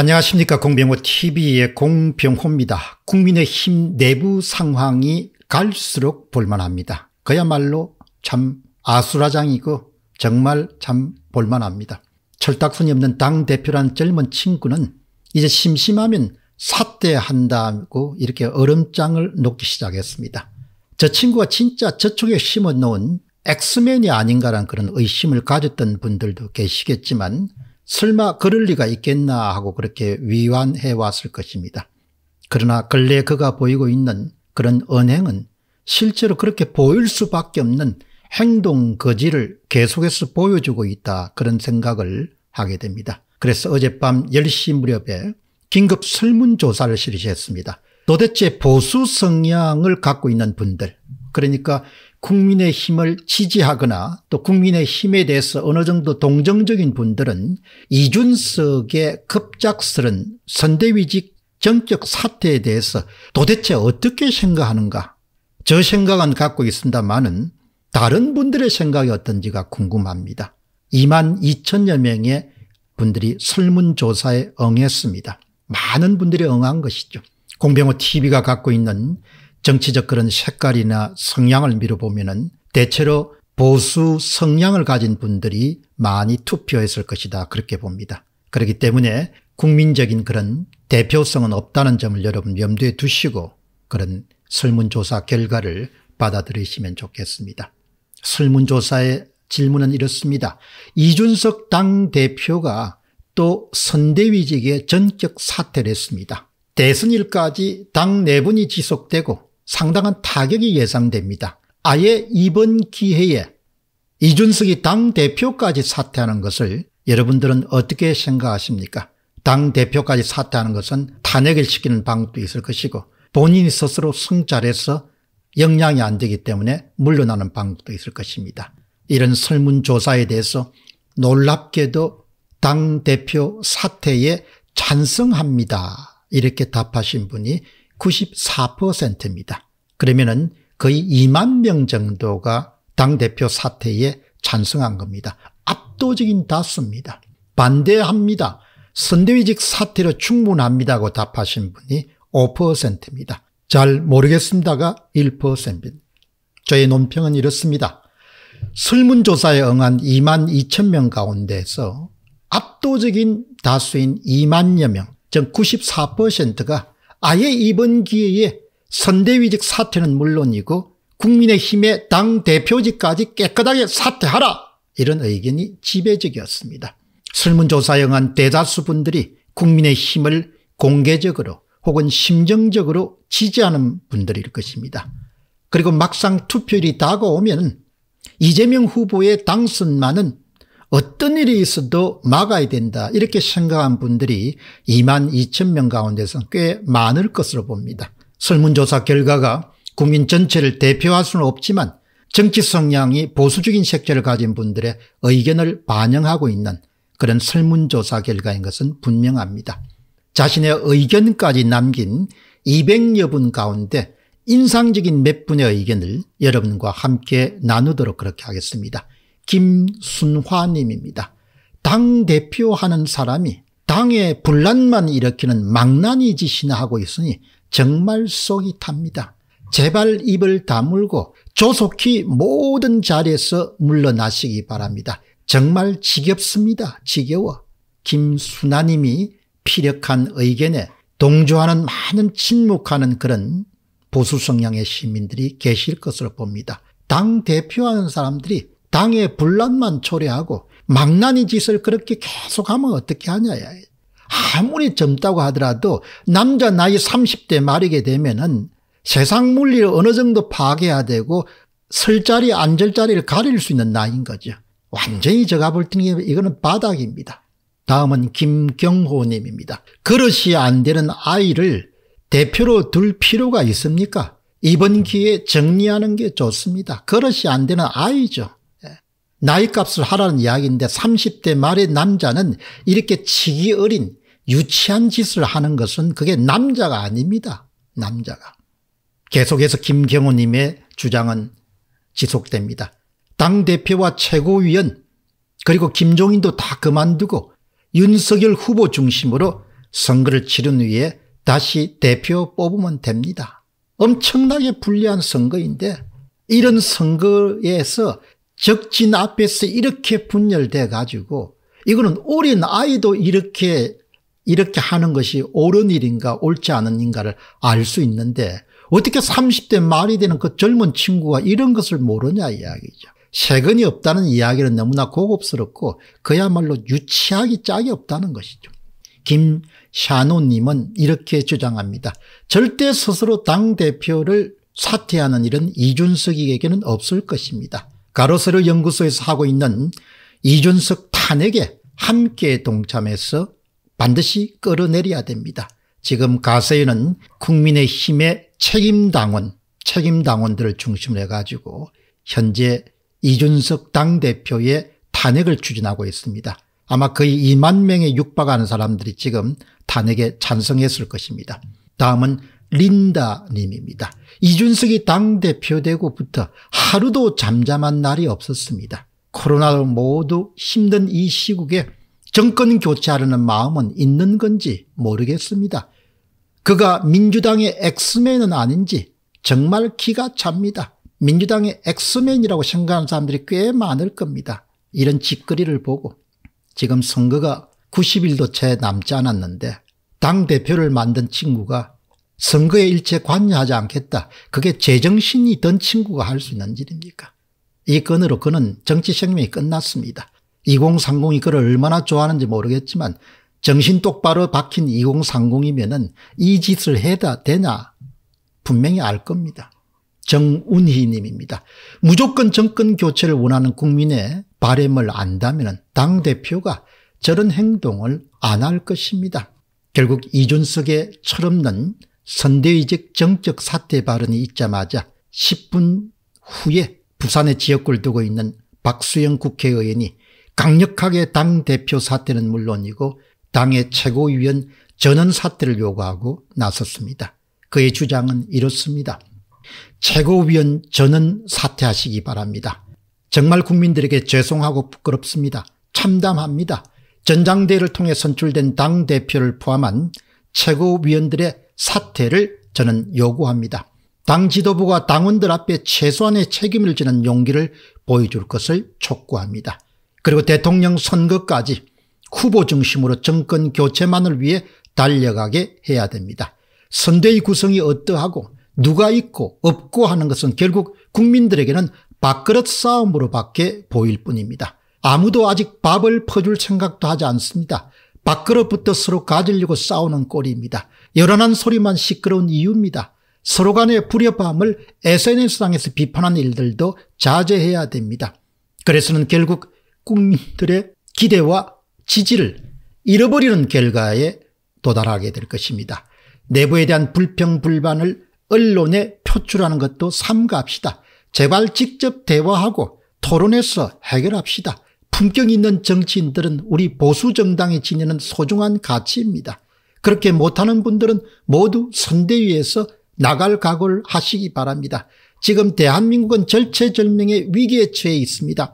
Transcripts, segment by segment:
안녕하십니까 공병호TV의 공병호입니다. 국민의힘 내부 상황이 갈수록 볼만합니다. 그야말로 참 아수라장이고 정말 참 볼만합니다. 철딱선이 없는 당대표란 젊은 친구는 이제 심심하면 사퇴한다고 이렇게 얼음장을 놓기 시작했습니다. 저 친구가 진짜 저쪽에 심어놓은 엑스맨이 아닌가란 그런 의심을 가졌던 분들도 계시겠지만 설마 그럴 리가 있겠나 하고 그렇게 위안해 왔을 것입니다. 그러나 근래 그가 보이고 있는 그런 언행은 실제로 그렇게 보일 수밖에 없는 행동 거지를 계속해서 보여주고 있다 그런 생각을 하게 됩니다. 그래서 어젯밤 10시 무렵에 긴급 설문조사를 실시했습니다. 도대체 보수 성향을 갖고 있는 분들 그러니까 국민의 힘을 지지하거나 또 국민의 힘에 대해서 어느 정도 동정적인 분들은 이준석의 급작스런 선대위직 정적 사태에 대해서 도대체 어떻게 생각하는가 저 생각은 갖고 있습니다만은 다른 분들의 생각이 어떤지가 궁금합니다. 2만 2천여 명의 분들이 설문조사에 응했습니다. 많은 분들이 응한 것이죠. 공병호 TV가 갖고 있는 정치적 그런 색깔이나 성향을 미뤄보면 대체로 보수 성향을 가진 분들이 많이 투표했을 것이다 그렇게 봅니다. 그렇기 때문에 국민적인 그런 대표성은 없다는 점을 여러분 염두에 두시고 그런 설문조사 결과를 받아들이시면 좋겠습니다. 설문조사의 질문은 이렇습니다. 이준석 당대표가 또 선대위직에 전격 사퇴를 했습니다. 대선일까지 당 내분이 네 지속되고 상당한 타격이 예상됩니다. 아예 이번 기회에 이준석이 당대표까지 사퇴하는 것을 여러분들은 어떻게 생각하십니까? 당대표까지 사퇴하는 것은 탄핵을 시키는 방법도 있을 것이고 본인이 스스로 성찰해서 역량이 안 되기 때문에 물러나는 방법도 있을 것입니다. 이런 설문조사에 대해서 놀랍게도 당대표 사퇴에 찬성합니다. 이렇게 답하신 분이 94%입니다. 그러면은 거의 2만 명 정도가 당대표 사태에 찬성한 겁니다. 압도적인 다수입니다. 반대합니다. 선대위직 사태로 충분합니다고 답하신 분이 5%입니다. 잘 모르겠습니다가 1%입니다. 저의 논평은 이렇습니다. 설문조사에 응한 2만 2천 명 가운데서 압도적인 다수인 2만여 명, 즉 94%가 아예 이번 기회에 선대위직 사퇴는 물론이고 국민의힘의 당대표직까지 깨끗하게 사퇴하라 이런 의견이 지배적이었습니다. 설문조사 영한 대다수분들이 국민의힘을 공개적으로 혹은 심정적으로 지지하는 분들일 것입니다. 그리고 막상 투표율이 다가오면 이재명 후보의 당선만은 어떤 일이 있어도 막아야 된다 이렇게 생각한 분들이 2만 2천 명 가운데서 꽤 많을 것으로 봅니다. 설문조사 결과가 국민 전체를 대표할 수는 없지만 정치 성향이 보수적인 색채를 가진 분들의 의견을 반영하고 있는 그런 설문조사 결과인 것은 분명합니다. 자신의 의견까지 남긴 200여 분 가운데 인상적인 몇 분의 의견을 여러분과 함께 나누도록 그렇게 하겠습니다. 김순화님입니다. 당 대표하는 사람이 당에 분란만 일으키는 망나니 짓이나 하고 있으니 정말 속이 탑니다. 제발 입을 다물고 조속히 모든 자리에서 물러나시기 바랍니다. 정말 지겹습니다. 지겨워. 김순아님이 피력한 의견에 동조하는 많은 침묵하는 그런 보수 성향의 시민들이 계실 것으로 봅니다. 당 대표하는 사람들이 당의 분란만 초래하고 망나니 짓을 그렇게 계속하면 어떻게 하냐. 아무리 젊다고 하더라도 남자 나이 30대 말이게 되면은 세상 물리를 어느 정도 파괴해야 되고 설 자리 앉을 자리를 가릴 수 있는 나이인 거죠. 완전히 제가 볼 때는 이거는 바닥입니다. 다음은 김경호 님입니다. 그릇이 안 되는 아이를 대표로 둘 필요가 있습니까? 이번 기회에 정리하는 게 좋습니다. 그릇이 안 되는 아이죠. 나이값을 하라는 이야기인데 30대 말의 남자는 이렇게 치기 어린 유치한 짓을 하는 것은 그게 남자가 아닙니다. 남자가. 계속해서 김경호님의 주장은 지속됩니다. 당대표와 최고위원 그리고 김종인도 다 그만두고 윤석열 후보 중심으로 선거를 치른 후에 다시 대표 뽑으면 됩니다. 엄청나게 불리한 선거인데 이런 선거에서 적진 앞에서 이렇게 분열돼 가지고 이거는 어린 아이도 이렇게 이렇게 하는 것이 옳은 일인가 옳지 않은 인가를 알 수 있는데 어떻게 30대 말이 되는 그 젊은 친구가 이런 것을 모르냐 이야기죠. 세근이 없다는 이야기는 너무나 고급스럽고 그야말로 유치하기 짝이 없다는 것이죠. 김샤노님은 이렇게 주장합니다. 절대 스스로 당대표를 사퇴하는 일은 이준석에게는 없을 것입니다. 가로세르 연구소에서 하고 있는 이준석 탄핵에 함께 동참해서 반드시 끌어내려야 됩니다. 지금 가세인은 국민의힘의 책임당원, 책임당원들을 중심으로 해가지고 현재 이준석 당대표의 탄핵을 추진하고 있습니다. 아마 거의 2만 명에 육박하는 사람들이 지금 탄핵에 찬성했을 것입니다. 다음은 린다님입니다. 이준석이 당대표 되고부터 하루도 잠잠한 날이 없었습니다. 코로나로 모두 힘든 이 시국에 정권 교체하려는 마음은 있는 건지 모르겠습니다. 그가 민주당의 엑스맨은 아닌지 정말 기가 찹니다. 민주당의 엑스맨이라고 생각하는 사람들이 꽤 많을 겁니다. 이런 짓거리를 보고 지금 선거가 90일도 채 남지 않았는데 당대표를 만든 친구가 선거에 일체 관여하지 않겠다. 그게 제정신이 있던 친구가 할 수 있는 일입니까? 이 건으로 그는 정치 생명이 끝났습니다. 2030이 그를 얼마나 좋아하는지 모르겠지만 정신 똑바로 박힌 2030이면 은이 짓을 해다 되냐 분명히 알 겁니다. 정운희 님입니다. 무조건 정권 교체를 원하는 국민의 바램을 안다면 당대표가 저런 행동을 안 할 것입니다. 결국 이준석의 철없는 선대위적 정적 사태 발언이 있자마자 10분 후에 부산의 지역구를 두고 있는 박수영 국회의원이 강력하게 당대표 사태는 물론이고 당의 최고위원 전원 사태를 요구하고 나섰습니다. 그의 주장은 이렇습니다. 최고위원 전원 사퇴하시기 바랍니다. 정말 국민들에게 죄송하고 부끄럽습니다. 참담합니다. 전장대를 통해 선출된 당대표를 포함한 최고위원들의 사퇴를 저는 요구합니다. 당 지도부가 당원들 앞에 최소한의 책임을 지는 용기를 보여줄 것을 촉구합니다. 그리고 대통령 선거까지 후보 중심으로 정권 교체만을 위해 달려가게 해야 됩니다. 선대의 구성이 어떠하고 누가 있고 없고 하는 것은 결국 국민들에게는 밥그릇 싸움으로밖에 보일 뿐입니다. 아무도 아직 밥을 퍼줄 생각도 하지 않습니다. 밥그릇부터 서로 가지려고 싸우는 꼴입니다. 열연한 소리만 시끄러운 이유입니다. 서로 간의 불협화음을 SNS상에서 비판한 일들도 자제해야 됩니다. 그래서는 결국 국민들의 기대와 지지를 잃어버리는 결과에 도달하게 될 것입니다. 내부에 대한 불평불만을 언론에 표출하는 것도 삼가합시다. 제발 직접 대화하고 토론해서 해결합시다. 품격 있는 정치인들은 우리 보수 정당이 지니는 소중한 가치입니다. 그렇게 못하는 분들은 모두 선대위에서 나갈 각오를 하시기 바랍니다. 지금 대한민국은 절체절명의 위기에 처해 있습니다.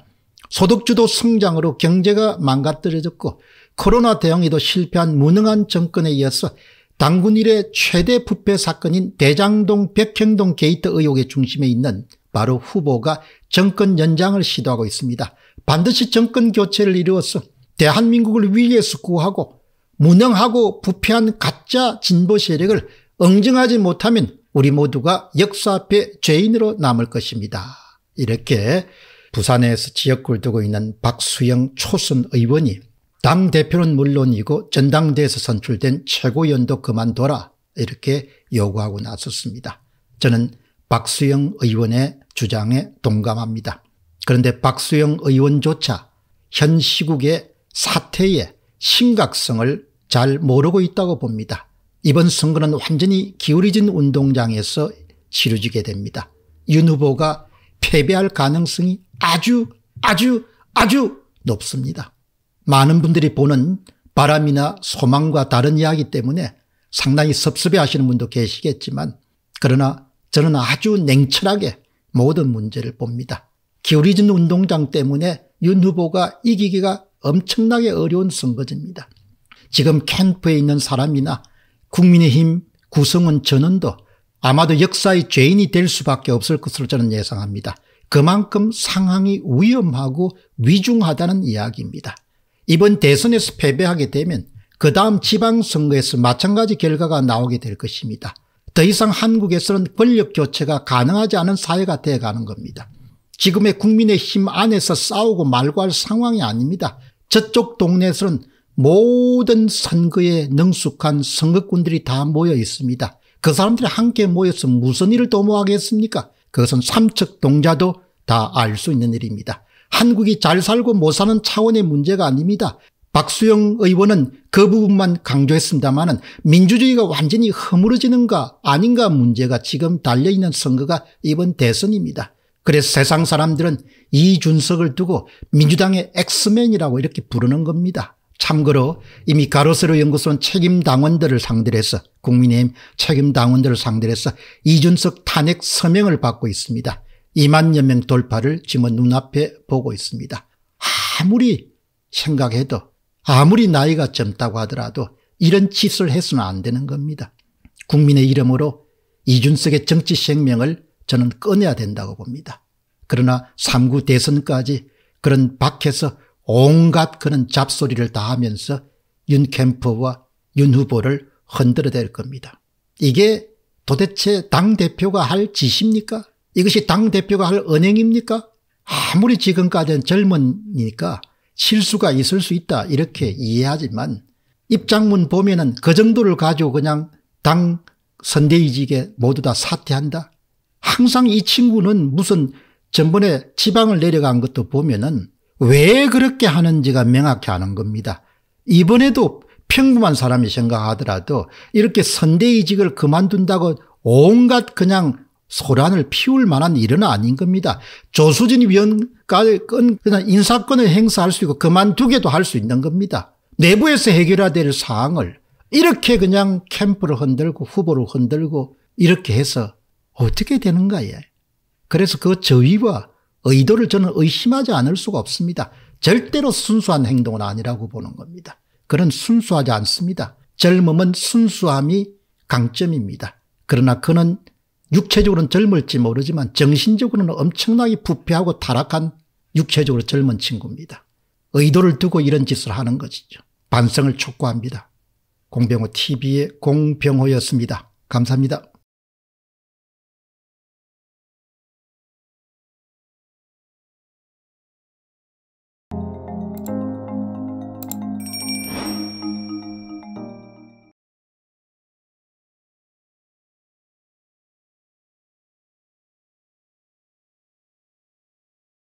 소득주도 성장으로 경제가 망가뜨려졌고 코로나 대응에도 실패한 무능한 정권에 이어서 당군 일의 최대 부패 사건인 대장동 백형동 게이트 의혹의 중심에 있는 바로 후보가 정권 연장을 시도하고 있습니다. 반드시 정권 교체를 이루어서 대한민국을 위기에서 구하고 무능하고 부패한 가짜 진보 세력을 응징하지 못하면 우리 모두가 역사 앞에 죄인으로 남을 것입니다. 이렇게 부산에서 지역구를 두고 있는 박수영 초선 의원이 당대표는 물론이고 전당대에서 선출된 최고위원도 그만둬라 이렇게 요구하고 나섰습니다. 저는 박수영 의원의 주장에 동감합니다. 그런데 박수영 의원조차 현 시국의 사태에 심각성을 잘 모르고 있다고 봅니다. 이번 선거는 완전히 기울어진 운동장에서 치루지게 됩니다. 윤 후보가 패배할 가능성이 아주 아주 아주 높습니다. 많은 분들이 보는 바람이나 소망과 다른 이야기 때문에 상당히 섭섭해 하시는 분도 계시겠지만 그러나 저는 아주 냉철하게 모든 문제를 봅니다. 기울어진 운동장 때문에 윤 후보가 이기기가 엄청나게 어려운 선거제입니다. 지금 캠프에 있는 사람이나 국민의힘 구성원 전원도 아마도 역사의 죄인이 될 수밖에 없을 것으로 저는 예상합니다. 그만큼 상황이 위험하고 위중하다는 이야기입니다. 이번 대선에서 패배하게 되면 그 다음 지방선거에서 마찬가지 결과가 나오게 될 것입니다. 더 이상 한국에서는 권력교체가 가능하지 않은 사회가 되어가는 겁니다. 지금의 국민의힘 안에서 싸우고 말고 할 상황이 아닙니다. 저쪽 동네에서는 모든 선거에 능숙한 선거꾼들이 다 모여 있습니다. 그 사람들이 함께 모여서 무슨 일을 도모하겠습니까? 그것은 삼척 동자도 다 알 수 있는 일입니다. 한국이 잘 살고 못 사는 차원의 문제가 아닙니다. 박수영 의원은 그 부분만 강조했습니다만 민주주의가 완전히 허물어지는가 아닌가 문제가 지금 달려있는 선거가 이번 대선입니다. 그래서 세상 사람들은 이준석을 두고 민주당의 엑스맨이라고 이렇게 부르는 겁니다. 참고로 이미 가로세로 연구소는 책임 당원들을 상대로 해서 국민의힘 책임 당원들을 상대로 해서 이준석 탄핵 서명을 받고 있습니다. 2만여 명 돌파를 지금 눈앞에 보고 있습니다. 아무리 생각해도 아무리 나이가 젊다고 하더라도 이런 짓을 해서는 안 되는 겁니다. 국민의 이름으로 이준석의 정치 생명을 저는 꺼내야 된다고 봅니다. 그러나 3구 대선까지 그런 밖에서 온갖 그런 잡소리를 다 하면서 윤 캠프와 윤 후보를 흔들어댈 겁니다. 이게 도대체 당대표가 할 짓입니까? 이것이 당대표가 할 언행입니까? 아무리 지금까지는 젊으니까 실수가 있을 수 있다 이렇게 이해하지만 입장문 보면은 그 정도를 가지고 그냥 당 선대위직에 모두 다 사퇴한다. 항상 이 친구는 무슨 전번에 지방을 내려간 것도 보면은 왜 그렇게 하는지가 명확히 아는 겁니다. 이번에도 평범한 사람이 생각하더라도 이렇게 선대이직을 그만둔다고 온갖 그냥 소란을 피울 만한 일은 아닌 겁니다. 조수진 위원까지 그냥 인사권을 행사할 수 있고 그만두게도 할 수 있는 겁니다. 내부에서 해결해야 될 사항을 이렇게 그냥 캠프를 흔들고 후보를 흔들고 이렇게 해서 어떻게 되는가 예. 그래서 그 저위와 의도를 저는 의심하지 않을 수가 없습니다. 절대로 순수한 행동은 아니라고 보는 겁니다. 그는 순수하지 않습니다. 젊음은 순수함이 강점입니다. 그러나 그는 육체적으로는 젊을지 모르지만 정신적으로는 엄청나게 부패하고 타락한 육체적으로 젊은 친구입니다. 의도를 두고 이런 짓을 하는 것이죠. 반성을 촉구합니다. 공병호 TV의 공병호였습니다. 감사합니다.